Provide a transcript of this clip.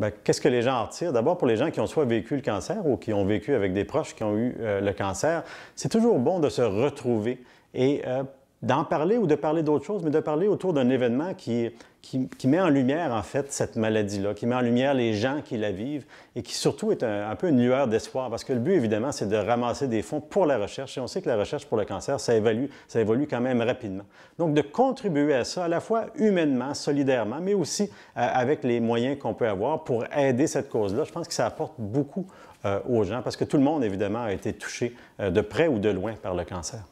Ben, qu'est-ce que les gens en tirent? D'abord, pour les gens qui ont soit vécu le cancer ou qui ont vécu avec des proches qui ont eu euh, le cancer, c'est toujours bon de se retrouver et euh, d'en parler ou de parler d'autre chose, mais de parler autour d'un événement qui, met en lumière, en fait, cette maladie-là, qui met en lumière les gens qui la vivent et qui surtout est un, peu une lueur d'espoir. Parce que le but, évidemment, c'est de ramasser des fonds pour la recherche. Et on sait que la recherche pour le cancer, ça évolue, ça évolue quand même rapidement. Donc, de contribuer à ça, à la fois humainement, solidairement, mais aussi euh, avec les moyens qu'on peut avoir pour aider cette cause-là, je pense que ça apporte beaucoup euh, aux gens parce que tout le monde, évidemment, a été touché euh, de près ou de loin par le cancer.